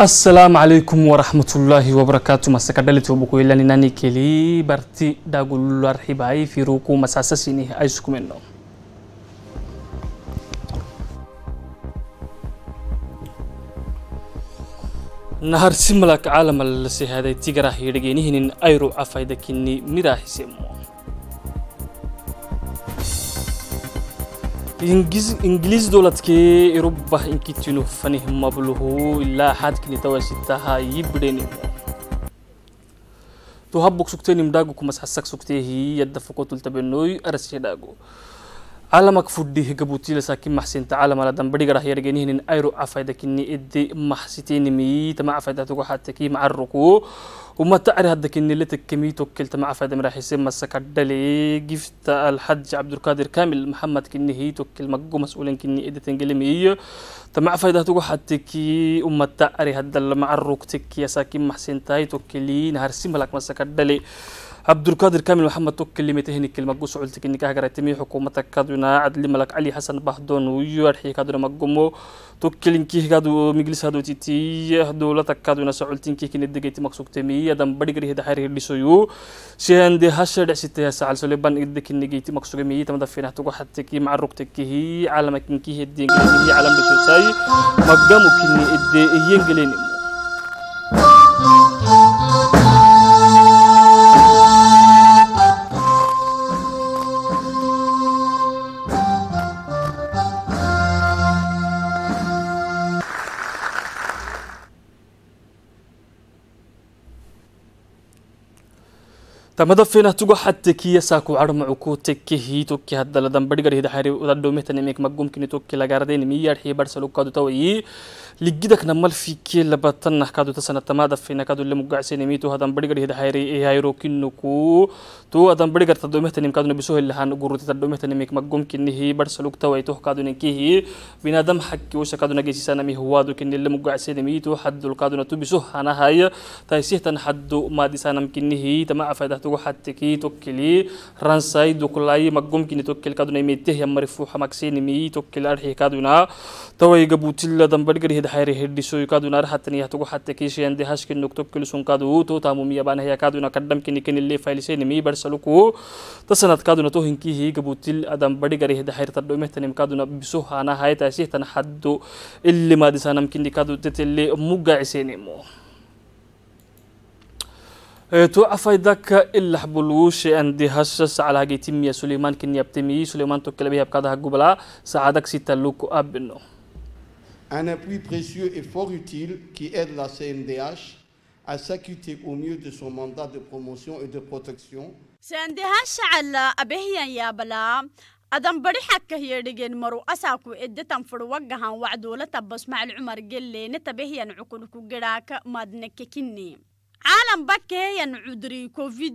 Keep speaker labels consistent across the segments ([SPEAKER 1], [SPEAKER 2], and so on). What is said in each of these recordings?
[SPEAKER 1] السلام عليكم ورحمة الله وبركاته مسكر دلت وبكو إلا ناني كلي برتي داقول الرحباي في روكو مساسسيني أيسكم النوم نهار سملك عالم السهادة تقرأ هيرجيني هنين أيرو أفايدكني مراحسمو إنجليز دولتكي إوروبا إنكي تنو فنه مبلوه إلا حد كني تواشتها يبرني تهبك سكتين مداغو كمس حسك سكتيه يدفقو تلتبنوي أرسي داغو عالمك فودي هجبوتي لساكن محسن تعالى على دم بدي جرح يرجعني هن أيرو عفايدة كني إدي محسيتين مي تما عفايدة تقول حتى كي مع الركوع وما تعرف هذا كني لتك كمي توكل تما عفايدة من راح يسمى السكر دلي جفت الحج عبد القادر كامل محمد كني هي توكل مجو مسؤولين كني إدي تنجلي مي تما عفايدة تقول حتى كي وما تعرف هذا مع الركوع تكي ساكن محسن تاي توكلين هرسم لك مسكر دلي عبد القادر كامل محمد تو كلمة هني كلمة قوس علت كني كهجرة تمي حكومة كادونا عدل ملك علي حسن بهدون ويرحي كادونا مقومو تو كلين كيه كادو مجلس هادو تيتي دولة كادونا سعلتين كيه كني دقيت مقصود تمي يدم بدي قريه ده حريه لسيو شيئا ده هشر دعسته سعل سلبان إد كني جيت مقصود مي تم دفينه تو حتى كي مع الركت كيه عالم كني كيه الدين كيه عالم بسوسي مقامو كني إد إيه ينجلين تمدد فينا تجو حتى كي يساقو عرم عكو تكهي توكي هذا لدم بديكر هذا حري وذا دومي دومه ميك مقوم كني توكي لجاردين مية رحي برسلو كادو توي لجدك نمل في كي لبطن نحكادو تسنة تمدد فينا كادو اللي مقع مقعسين ميتو هذا بديكر هذا حري إيه هيرو كنكو تو هذا بدر تدومه تنميك كادو نبسوه اللي هان جروت تدومه ميك مقوم كني هي برسلو توي توه كادو نكيه بنادم حكي وش كادو نجيسي سنة مي هو دو كني اللي مقع مقعسين ميتو حد الكادو نتو بسوه أنا هاي تايسيه تنحدو ما دي سنة مكني هي تما أفادته وحتكي توكلي رانساي دوكلاي مقوم كني توكل كادو نيميته يا مرفوح مكسين مي توكل أرحي كادو نا توي قبوتيل لدم برجر هيد حير هيد سوي كادو نار حتى نيه تو حتى كيش يندي هاش كن نك توكل سون كادو تو تامو مي يبان هي كادو نا قدم كني كني اللي فايل سين مي برسلوكو تسند كادو نا تو هنكي هي قبوتيل أدم برجر هيد حير تدو مهتن كادو نا بسوها أنا هاي تاسيه تنحدو اللي ما دي كني كادو تتلي مو قاعسين مو توقفايدك إلا بلوش عندي هشس على يا سليمان كن يبتمي سليمان تو كلبي تكلبي يبقى قبلا سعادك ستلوك أبنو Un appui précieux et fort utile qui aide la CNDH à s'acquitter au mieux de son mandat de promotion et de protection.
[SPEAKER 2] CNDH على أبهيا يا بلا أدم بري حكا دجن مرو أساقو إدة تنفر وجهان وعدولة بس مع العمر قلي نتبهي نعكو جراك مادنك كني caalanba keeyan cudri covid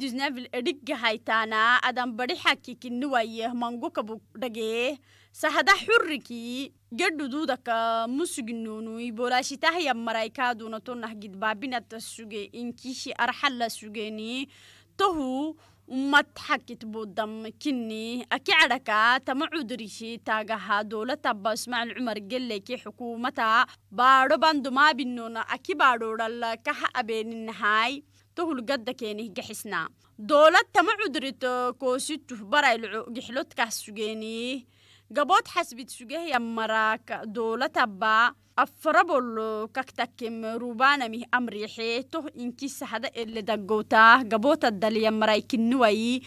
[SPEAKER 2] edhigga haytaana adan badhixaki kiniwayeh mangokabuk dhagee sahada xurrikii gedhududaka musugnunui bolaashitahya maraykaaduna tonah gidbaabinata suge inkihi arxala sugeni tohu matxakitbudam kini aki akicadhaka tama cudurishi taagaha dowlataba ismaciil cumar geleke xukumata baadho bandumaabinona aki baadhodhal kaha abeeninahay tohulgada keenih gaxisna dowlad tama cudurito kositu barayloco gixlodkah sugeenih قبوت حسب تسجه مراك دولة با أفربل ككتكم روبانا مه أمري حيته إنكي سحدا اللي دقوتاه قبوت الدليا مرايك النوي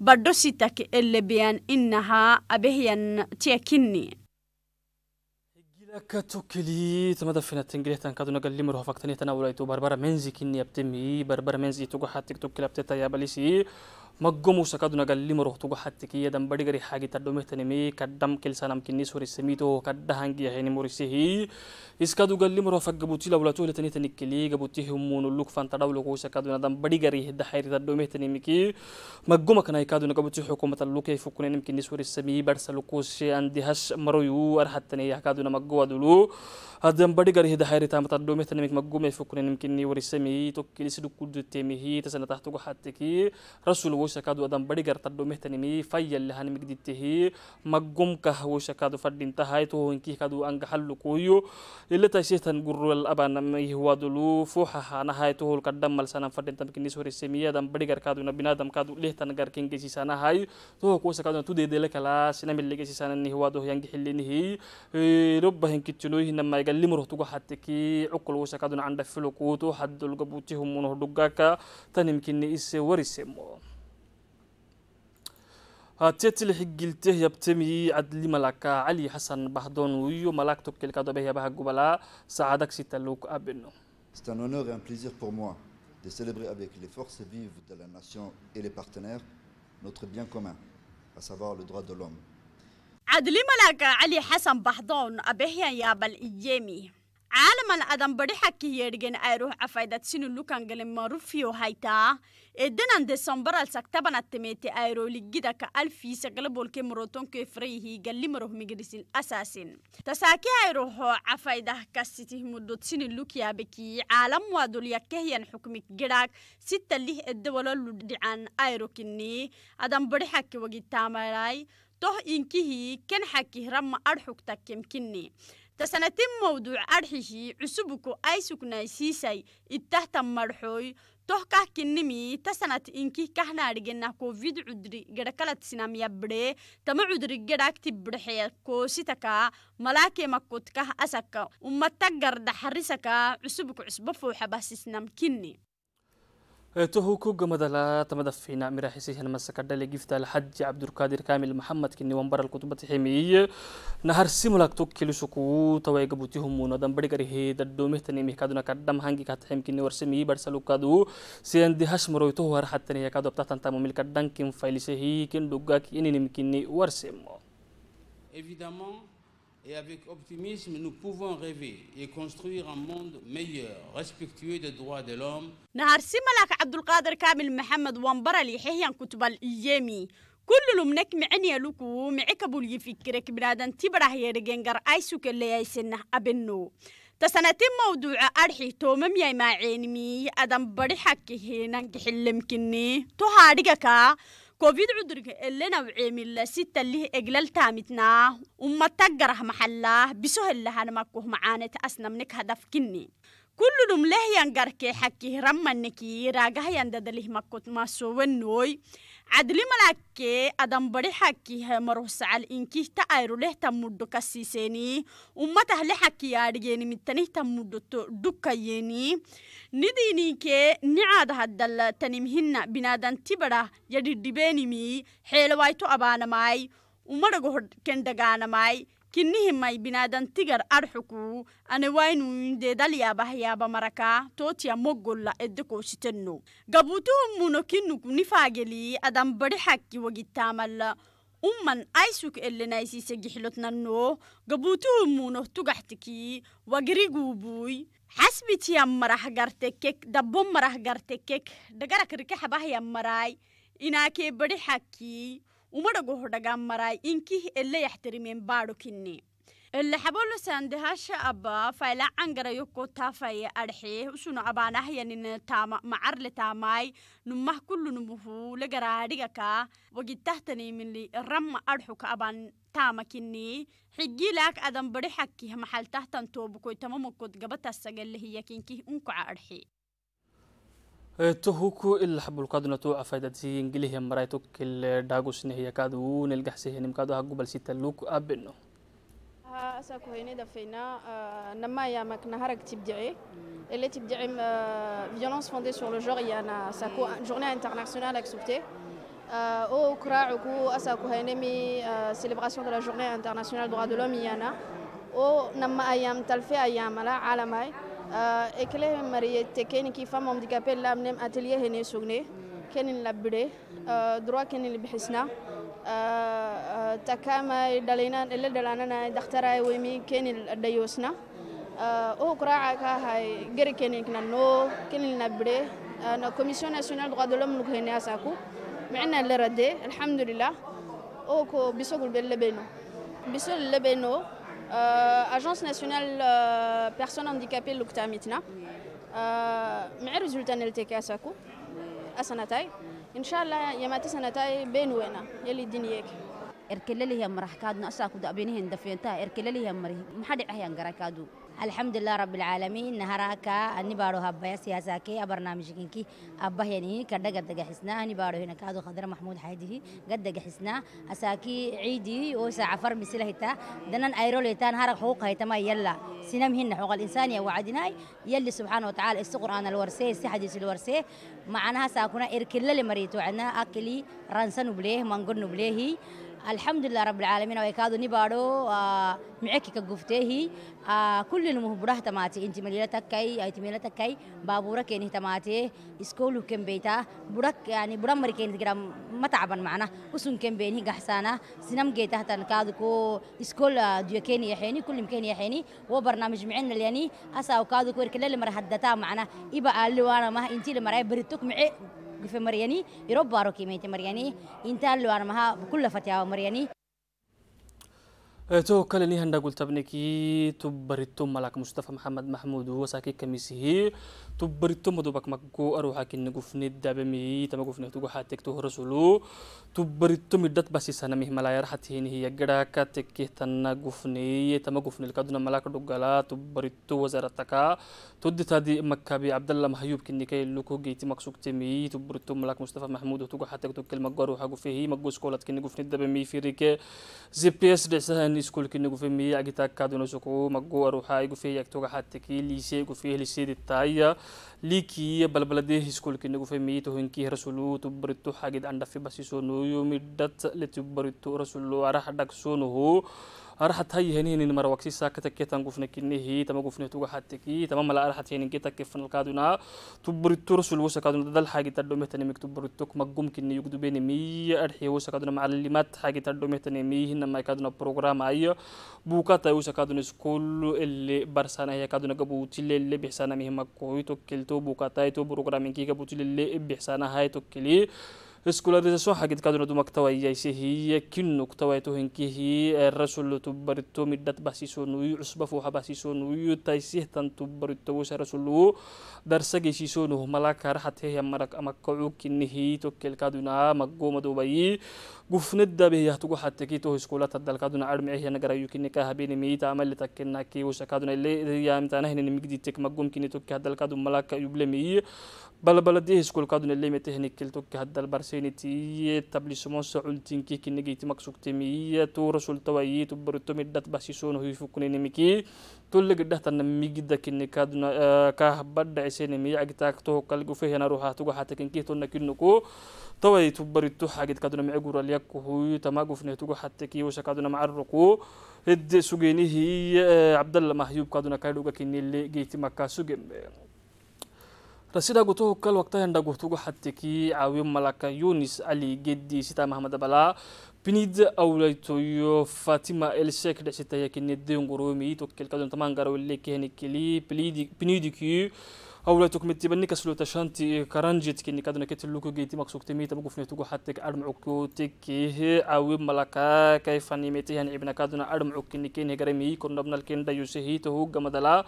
[SPEAKER 2] بدو ستك اللي بيان إنها أبهيان تيكني
[SPEAKER 1] كتوكلي تمدا فينا تنجليه تان كادونا قال لي مروه فاكتني تناولايتو بربرا منزي كني ابتمي بربرا منزي توقع حتى تكتوكل ابتتا يا بليسي مقومو سكادو نقلم روح تقو حتى كي يدم بدي بديغري حاجة تدمه تنمي كدم كل سنة ممكن نسور السميتو كده هنجي هيني مورسيه إسكادو قلم فجبوتي لا ولا تولي تني تنكلي هم همون اللوك فان تدولو كو دم بدي بديغري هدا حيري تدمه تنمي كي مجموعة كنا يكادو جبوتي حكومة اللوك هي يفكون يمكن نسور السمي برسلو كوش عندي هش مرويو أرحت تني يكادو نمقوا دولو هدم بديغري هدا حيري تام تدمه تنمي مقومة يفكون يمكن نوري السمي توكلي سدو كودو تيمي تسنة تحتو حتى كي رسول وشكادو أدم بدي قرطدو مهتنمي فيا اللي هن مقدته مقوم كه وشكادو فردين تهاي تو إنكي كادو أنك حلو كويو اللي تشيتن قرر الأبان يهوا دلو فوحة أنا هاي تو القدم ملسنا فردين تمكن سوري سمية أدم بدي قرطدو نبينا أدم كادو ليه تنقر كينجي سانا هاي تو وشكادو تودي دلك لا سنم اللي جي سانا نهوا دو ينجي حلينه ربهن كتلوه نما يقلم رهتو حتكي عقل وشكادو عند فلوكوتو حد القبوتهم منه دقاكا تنمكن إسي ورسمو تتل حقلته يبتمي عدل ملكا علي حسن بهدون ويو ملاك تبكي لك دبه يبه قبلا سعادك ستلوك أبنو C'est un
[SPEAKER 2] honneur et un plaisir pour moi de célébrer avec les forces vives de la nation et les partenaires notre bien commun, à savoir le droit de l'homme. عدل ملاك علي حسن بهدون أبه يا بالإيامي caalaman adan badi xaki yeedhigen ayruh cafaydad sinu lukangalin marufiyo haytaa edenan desembaral saktaban atemete ayrooligidaka alfiisa galabolke marotonke frayihi gallimaroh migrisil asaasin tasaaki ayruho cafaydah kasitih mudod sinu lukiyaabeki caalamwaadulyakkehyan xukmik gidhaag sita lih edewala ludhican ayrokini adan badi xaki wagitaamaray toh inkihi kan xakih rama adxugta kemkini تسنتم موضوع أرحيه عسبكو أي سكناي سيساي التحت مرحوي tohkah kinimi tasanat inkih kahna argenah covid cudri gerakalat sinamiya bre tama cudri gerakti brexeya koositaka malakemakotkah asaka ummata gardaxarisaka cusubku cusba fooxabah sisnam kinni
[SPEAKER 1] تهوكوغ مدلا تمد فينا مراحسيه المسكة دالي جفت الحج عبد القادر كامل محمد كني ومبر الكتب تحمي نهر سيملاك توكيل سكو تواي قبوتهم وندم بريغري هي ددومه تنمي كادونا كدم هانجي كاتحم كني ورسمي برسلو كادو سيان دي هاش مروي توهر حتى ني كادو بتاتن تامو ملك دنكين فايلسه هي كن دوغاك اني نمكني ورسمو évidemment et avec optimisme, nous pouvons rêver et construire un monde meilleur, respectueux
[SPEAKER 3] des droits de l'homme.
[SPEAKER 2] نهارسي ملاك عبد القادر كامل محمد وانبرا اللي حيان كتب الإيامي كل لمنك معني لكو معك بولي فكرك بنادن تبره يرجنجر أيسوك اللي يسنه أبنو تسنتين موضوع أرحي تومم يا معينمي أدم بريحك هنا نجحلم كني تهارجك كوفيد عدرك اللنا وعيمي لا ستة اللي إقلال تامتنا وما تقره محلاه بسهل لها نمكوه معانة أسنا منك هدف كني كلهم له ينقر كي حكي رمى النكي راقه يندد له مكوت ما سوى النوي cadli cadlimalakee adanbadhexakiha maruhsacal inkihta ayrulehta mudho kasiiseni ummatahlehakiyaadhigeenimittanihta mudhoto dhukayeni nidiinikee nicaadahadal tanimhina binaadantibarah yadhidhibeenimi xeelawayto abaanamay umadhagoh kendhagaanamay kinnihimmay binaadantigar arxuku anawainuindeedalyaabahyaaba maraka tootiya moggolla eddekoositenno gabuutuhummuno kinnuku nifaageli adan bari xakki wagitaamal umman aisuk elenaysiise gixlotnanno gabuutuhummunoh tugaxtiki wagriguubuy xasbitiyam marah gartekek dabbo marah gartekek dhagarak rikaxabahya maraay inaakee bari xakkii umadhago dhagam marai inkih ele yaxtirimeen baadho kinne ele xabolo saandahasha aba fayla cangarayoko taafaye adxee usunu abaanahyanin taama macarle taamaai numah kulunumuhu lagaraadhigaka wagitahtanimili rama adxuka abaan taama kinni xigilaak adan badhixakih maxaltahtan toobukoy tamamakod gabataasagalehiyaknkih unkaca adxee
[SPEAKER 1] تهوكو الحبولكادنا تو أفادتي إنجليه مرايتو كل داغوس نهي كادو نلقحسيه نمكادو هاكو بلسيتا لوكو أبنو
[SPEAKER 4] ها أساكو هيني دفينا نما يا مك نهارك تبدعي اللي تبدعي فيولونس فوندي سور لو جور يانا ساكو جورني انترناسيونال اكسبتي او كراعكو أساكو هيني مي سيليبراسيون دو لا جورني انترناسيونال درا دو لوم يانا او نما أيام تلفي أيام لا عالمي ekele marié te keni ki femme handicapée lam nem atelier hene sugne kenin labde droit kenin bihsna takama dalina illa dalanana dakhtara wemi kenin dayosna o qra'a ka hay gere kenin no kenin labde na commission nationale droit de l'homme nukhene asaku معنا اللي ردي الحمد لله اوكو بيسوق البلبينو بيسوق اللبينو اجونس ناسيونال بيرسون هانديكابي اللي كتعميتنا مع ريزولتا نال تي كاساكو اسناتاي ان شاء الله يا ماتي سنتاي
[SPEAKER 3] بين وينا يلي دنياك هي marax kaadno asaa دابينهن دفينتا اركل لي هي مري ما حد عيان غراكادو الحمد لله رب العالمين نهارك نبارو هبايا سياساكي كينكي أبا يعني كذا قد جحسنا نبارو هنا كادو خضر محمود حيدي قد جحسنا أساكي عيدي وساعة فر مسيله تا دنا أيرول تا نهارك حقوق هي تما يلا سنم هن حقوق يا وعدناي يلي سبحانه وتعالى القرآن الورسي سحديث الورسي معناها ساكونا إركلا لمريتو عنا أكلي رانسن بليه منقرن بليه الحمد لله رب العالمين ويكادو نبارو آه، معك كقفته آه، كل المهبرة تماتي انت مليلة تكاي اي تميلة تكاي بابورة كيني تماتي اسكولو كم بيتا برك يعني برام مريكين تقرا متعبا معنا وسن كم بيني قحسانا سنم جيتا تن كادو كو اسكول آه، ديو كيني يحيني كل مكيني يحيني وبرنامج معنا لياني اسا وكادو كو ركلا لمرهدتا معنا ايبا قالوا انا ما انتي لمرهي بريتوك معي قف مرياني يربى روكي ميت مرياني ينتقلوا أنا مها بكل فتاة مرياني
[SPEAKER 1] تو كلني هندا قلت ابنكي تبرتم ملك مصطفى محمد محمود وساكي كميسي تبرتم دوبك مكو اروحك نغفني دابمي تما غفني تو حاتك تو رسولو تبرتم دت بس سنه مه ملا يرحتين هي غدا كاتك تنا غفني تما غفني الكدنا ملك دغلا تبرتو وزارتك تد تادي مكابي عبد الله محيوب كنكي لوكو جيت مكسوك تمي تبرتم ملك مصطفى محمود تو حاتك تو كلمه غرو حقو فيه مقوس كولت كن قفن الدبمي في ريك زي بي اس دسان إن سكول كنا قفي مية عقتا كادونا سكو مقو أروحا قفي يكتوغا حتى كي ليسي قفي ليسي دي تايا ليكي بلبلده سكول كنا قفي مية تهن كي رسولو تبرتو حاجد عند في بسيسو نويو مدت لتبرتو رسولو أرح دكسونه أرحت هاي هني إن مرة وقتي ساكتة كيتان قفنا كني هي تما قفنا توجه حتى كي تما ملا أرحت هني كيتا كيفنا الكادونا تبر الترس والوسا كادونا دل حاجة تدومه تاني مكتوب بر التوك مقوم كني يقدو بيني مية أرحي وسا كادونا معلمات حاجة تدومه تاني مية هنا ما كادونا بروجرام أيه بوكا تا وسا كادونا سكول اللي برسانا هي كادونا قبو تلي اللي بحسانا مهما اسكولاريزاسيون حاجة كادونا دوما كتواي جايسي هي كنو تو توهن كي هي الرسول تبرتو مدت باسيسون ويعصب فوها باسيسون ويتايسيه تن تبرتو وش الرسول درس جيسيسون وملاك رحت هي مرك أما كعوك إنه توكل كادونا مقوم دوبي قفند به يهتقو حتى كي توه دل الدل كادونا عرم نگرایی کنی که هبی نمیت عمل تكنا كي وش كادونا اللي يا متانه هنا نمجدي تك مقوم كني توك هدل كادون ملاك يبلمي بل بلديه اسكول كادونا اللي متهني كل توك دل برسي سينتي تبلسمون سعولتين كي كي نجيت مكسوك تمية تو رسول تويي تبرتو مدت بسيسون هو يفكني نمكي تول قدة تنميجد كي كادنا كه بدع سينمي عقتاك تو كالجو فيه نروح تو حتى كن كي تون كنكو توي تبرتو حاجة كادنا معجور ليك هو تماجو فنه تو حتى كي وش كادنا معرقو هد سجينه آه، عبد الله مهيوب كادنا كايدوجا كي اللي جيت مكا سجيم رسيدا قطوه كل وقتها عند قطوه حتى كي عاوي ملاك يونس علي جدي ستا محمد بلا بنيد أوليتو فاطمة الشيك دشتا يكن الدين قرومي توكل كدون تمان قرو اللي كهني كلي بنيد بنيد كي أوليتو كمتي بني كسلو تشانتي كرانجت كني كدون كتلوكو جيتي مكسوك تمي تبقو فني تقو حتى كأرم عكو تكيه عاوي ملاكا كيف نيمتي هن ابن كدون أرم عكني كيني قرمي كنا بنا الكين ديوسهي تهو قمدلا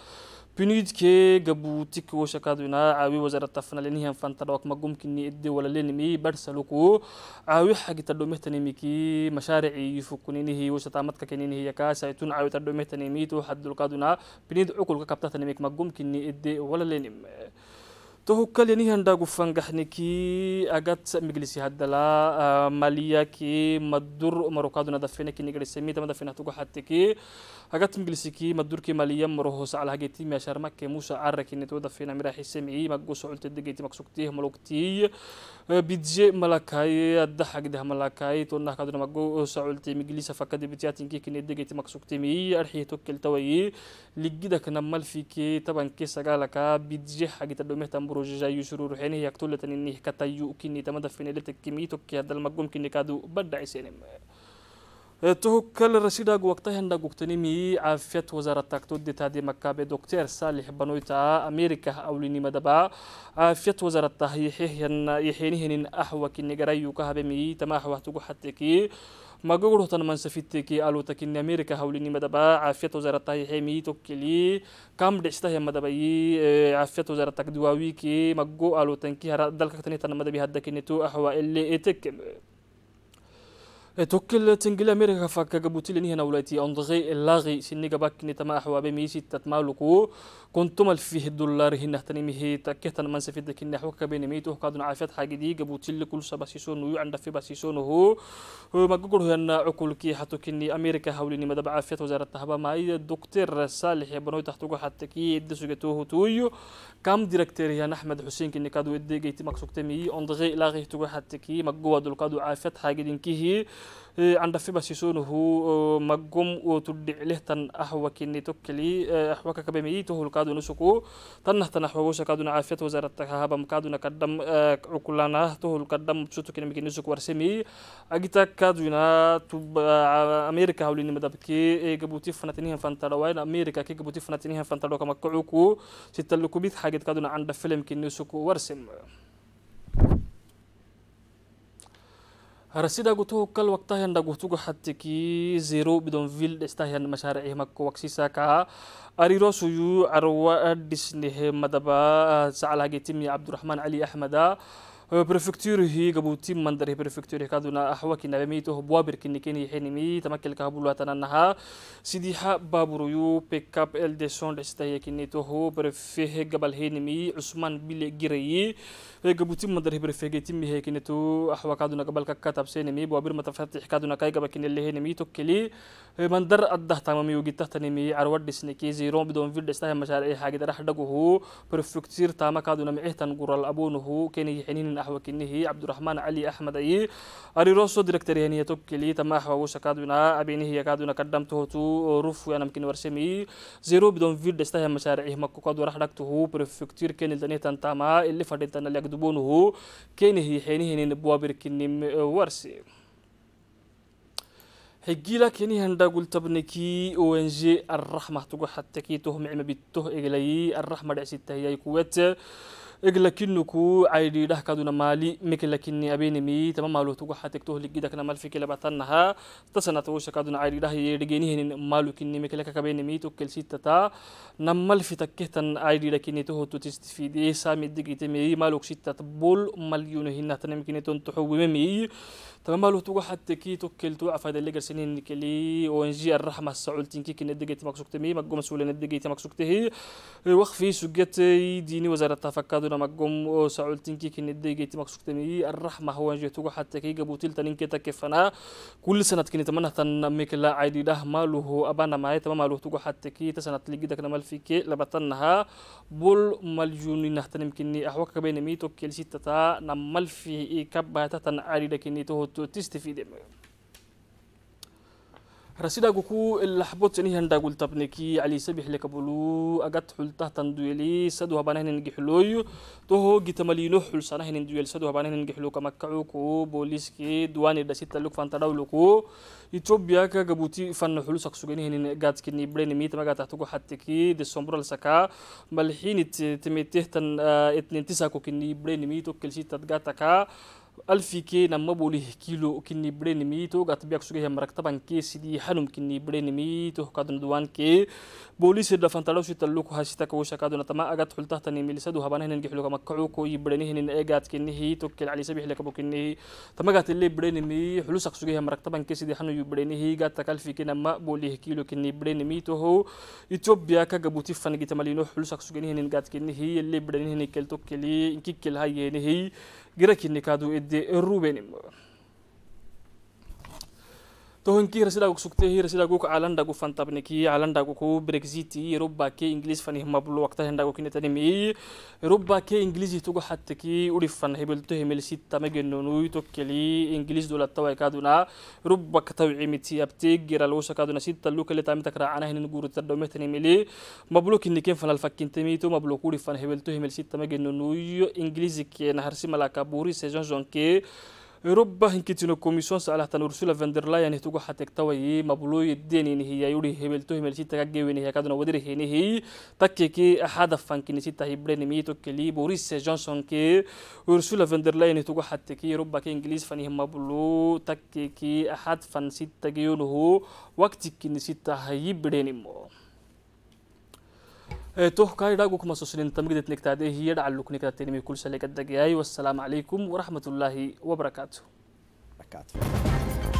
[SPEAKER 1] بنيدك جبوتك وشكادنا عاوي وزارة تفنا لنهي فانتر وكما قمكني إدي ولا لنمي برسلوكو عاوي حاجة تدومه تنميكي مشاريع يفكنينه وشتامتك كنينه يكا سايتون عاوي تدومه تنميتو حد لكادنا بنيد عقل كابتا تنميك ما قمكني إدي ولا لنمي تهكلني هنداغو فنغحنكي أغات مجلسي هدلا مالياكي مدور مروكادو ندفينكي نجلسي ميتا مدفينة تقو حتكي أغات مجلسيكي مدوركي ماليا مروهوس على هاجيتي ميا شارمكي موسى عركي نتو دفينة مراحي سمعي مقو سعولت الدقيتي مقسوكتيه ملوكتي بيتجي ملاكاي الدحق ده ملاكاي تونا كادو مقو سعولتي مجلسة فكادي بتياتنكي كي ندقيتي مقسوكتي مي أرحي توكل توي لجدك نمال فيكي طبعا كي سقالكا بيتجي حاجة تدوميه تنبور جاي يشرو روحينه يقتلت إني كتايو كني تمد فيني نيلة كميتو كي هذا المقوم كني كادو بدع سينم تو كل رشيدا وقتها هندا وقتني مي عافية وزارة دي تادي مكابة دكتور صالح بنويتا أمريكا أوليني مدبا عافية وزارة تهيحيه يحينهن أحوى كني جرايو كهبمي تما أحوى تقو حتى كي مغوغو تن من سفيت كي الو تكين امريكا هوليني مدبا عافيه وزارتها هيمي توكلي كم دشتا مدبي إيه، عافيه وزارتك دواوي كي مغو الو تنكي دلك هدكني تو احوا اللي اتك توكل تنقل أمريكا فك جبوتي لني هنا ولاتي أنضغي اللاغي سني جباك نتما أحوابي ميسي تتمالكو كنتم الفيه الدولار هنا تني مه تنميه أنا منسف سفيد لكن حوك بين ميتو كادون عافيت حاجة دي جبوتي لكل سباسيسون عند في باسيسون هو ما قول هو أن عقول كي حتى كني أمريكا هوليني مدى عافيت وزارة الطهبة معي الدكتور صالح بنوي تحتوجو حتى كي يدسو جتوه تويو كم ديركتير يا أحمد حسين كني كادو يدي جيتي مكسوك تمي أنضغي لاغي توجو حتى كي مقوى دول كادو عافيت حاجة دي عند بسيسونه مجم وتدعله تن أحوى كني تكلي أحوى كبمي تهول كادو نسكو تنه تنحوى وش كادو نعافية وزارة كهابا مكادو نقدم عقلنا تهول قدم شو تكلم كني نسكو ورسمي أجتا كادو نا تب أمريكا هولين مدبكي جبوتي فنتنيهم فانتلوين أمريكا كي جبوتي فنتنيهم فانتلو كما ستلو كبيت حاجة كادو فيلم كني نسكو ورسم رسيدا قطوه كل وقتها يندا قطوه حتى كي زيرو بدون فيل استهيا مشاريع مكو وكسيسا كا أريرو سيو عروا ديسنيه مدبا سعلا تيمي عبد الرحمن علي احمدا بريفكتور هي قبوتي مندر بريفكتور كادونا أحوى كنا بميته بوابر كني كني حينمي تمكن كابولو تنانها سيديها بابرويو بيك اب ال دي سون دستاي كني توه برفيه قبل حينمي عثمان بيلي جري قبوتي مندر بريفكتي مي هي كني تو أحوى كادونا قبل ككتاب سينمي بوابر متفتح كادونا كاي قبل كني اللي حينمي توكلي مندر أده تمامي وجدته تنمي عروض دسنكي زيرون بدون فيل دستاي مشاريع حاجة راح دقوه بريفكتور تاما كادونا معه تنقر الأبونه كني حنين ولكن أحوى كنه عبد الرحمن علي أحمد أي أري روسو ديركتور يعني يتوك لي تما أحوى وش كادونا أبينه هي كادونا قدمته تو روف وأنا ممكن ورسمي زيرو بدون فيل دستها مشاريعه مكو رح راح دكته بريفكتير كين الدنيا تنتما اللي فردتنا اللي يكدبونه كين هي حينه نبوا بركنم ورسي هجيلا كني هندا قلت ابنكي ONG الرحمة تقول حتى كي تهم عم بيتوه إجلي الرحمة دعسي تهيا كويت إجلا كنكو عيدي ده كادونا مالي مكل لكني أبيني مي تمام مالو توقع حتى كتوه لك جدك نمال في كلا بعتنها تسنا توش كادونا عيدي ده يرجعني هن مالو كني مكل لك كبيني مي توكل ستة تا نمال في تكهتن عيدي ده كني توه تستفيد سامي دقيت مي مالو ستة تبول مليون هن تنم كني تنتحو مي تمام مالو توقع حتى توكل تو عفاد اللي جرسنين نكلي ونجي الرحمة السعولتين كي كنا دقيت مكسوكتمي مقوم سولين دقيت مكسوكته وخفي سجت ديني وزارة تفكادو دونا قم أو سعول تنكي كن جيت مقصود تمي الرحمة هو جه تقول حتى كي تيل تنين كتا تكفنا كل سنة كن تمنه تن ميك لا عادي ده ماله أبانا ما هي تمام ماله تقول حتى كي تسنة تلقي دك نمل كي لبتنها بول مليون نه نهتن يمكنني أحوك بين ميتو كل ستة نمل في كبها تتن عادي كني نيتو تستفيد منه رسيدا غوكو اللحبوت ني هندا قول تبنيكي علي سبيح لك بلو اغت حلته تندويلي سدو هبانهن نغخلوي توهو جتملينو حل سنهن ندويل سدو هبانهن نغخلو كما كعوكو بوليسكي دواني دسيت لوك فانتا دولكو ايتوبيا غبوتي فن حلو سكسوغنهن غات كني برين ميت ما غات حتى كي ديسمبر سكا ملحين تميته تن آه، اتنين تساكو كني برين ميتو كلسي تدغاتكا alfikee namabulih kilo kinibrenimito gatbiak sugahe maragtabankee sidii hanum kinibrenimito kadunduwankee boolisi dhafantalosi talluku hasita kawshakaduna tama agad xultahtani milisadu habanahinen gixlukamakkacukoi brenihinin egaadkinihi tokkel calisabixlekabukinihi tamagaatile brenimi xulusak sugahe maragtabankee sidii hanuyu brenihi gatak alfikee nama bulih kilo kinibrenimitoho ethiopia kagabuti fanigitamaliino xulusak suganihinin gaadkinihi ele brenihinikel tokkeli inkikelhayenihi گرکی نکادو ادی رو بینیم. तो हिंकी रसी डाकू सुखते ही रसी डाकू को आलन डाकू फन तबने की आलन डाकू को ब्रेक्जिट ही यूरोपा के इंग्लिश फन हम बोलो वक्त है डाकू किन्हें तनी में यूरोपा के इंग्लिश ही तो को हट की उड़ी फन है बोलते हैं मिल सी तमे गिनों नहीं तो के लिए इंग्लिश दोलत तो एक आदुना यूरोपा के तब इमिटी अब ते गिरा लो सका दुना सी तल्लू के लिए तमे तकरा आना है निगुरु तर दोमे तनी मिले मबलो किन्हें के फन अल्फा किन्ते में तो मबलो कूड़ी फन है बोलते हैं मिल सी तमे गिनों नहीं इंग्लिश के नहर सी मलाका बोरी सेजन जोन के أوروبا هنكتنا كوميسون سألت الأرسولة فندرلا يعني تقول حتى كتوي مبلوي الدين إن هي يوري هبل توه ملشي تكجي وإن هي كادنا ودري هي هي تككي أحد فان كن سيتا هبلين ميتو كلي بوريس جونسون كي أرسولة فندرلا يعني تقول حتى كي أوروبا كي إنجليز فان هي مبلو تككي أحد فان سيتا جيونه وقت كن سيتا هبلين مو توهكاي راجوكم مسؤولين تمجد نكتة هذه هي لك نكتة تنمي كل سلك قد والسلام أيوة، عليكم ورحمة الله وبركاته. بركاته.